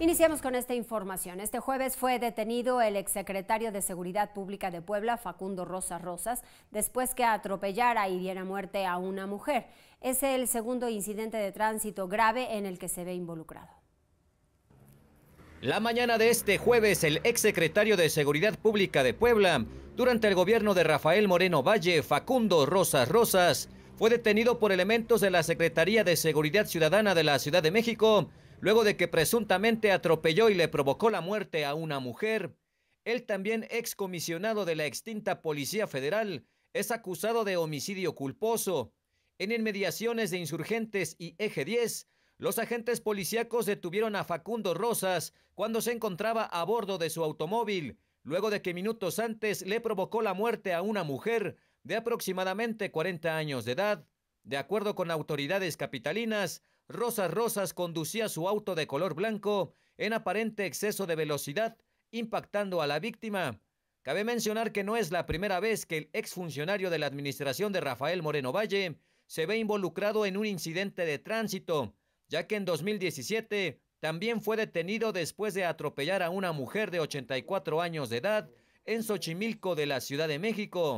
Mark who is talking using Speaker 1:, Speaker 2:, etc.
Speaker 1: Iniciamos con esta información. Este jueves fue detenido el exsecretario de Seguridad Pública de Puebla, Facundo Rosas Rosas, después que atropellara y diera muerte a una mujer. Es el segundo incidente de tránsito grave en el que se ve involucrado.
Speaker 2: La mañana de este jueves, el exsecretario de Seguridad Pública de Puebla, durante el gobierno de Rafael Moreno Valle, Facundo Rosas Rosas, fue detenido por elementos de la Secretaría de Seguridad Ciudadana de la Ciudad de México luego de que presuntamente atropelló y le provocó la muerte a una mujer. Él también excomisionado de la extinta Policía Federal, es acusado de homicidio culposo. En inmediaciones de insurgentes y Eje 10, los agentes policíacos detuvieron a Facundo Rosas cuando se encontraba a bordo de su automóvil, luego de que minutos antes le provocó la muerte a una mujer de aproximadamente 40 años de edad. De acuerdo con autoridades capitalinas, Rosas Rosas conducía su auto de color blanco en aparente exceso de velocidad, impactando a la víctima. Cabe mencionar que no es la primera vez que el exfuncionario de la administración de Rafael Moreno Valle se ve involucrado en un incidente de tránsito, ya que en 2017 también fue detenido después de atropellar a una mujer de 84 años de edad en Xochimilco de la Ciudad de México.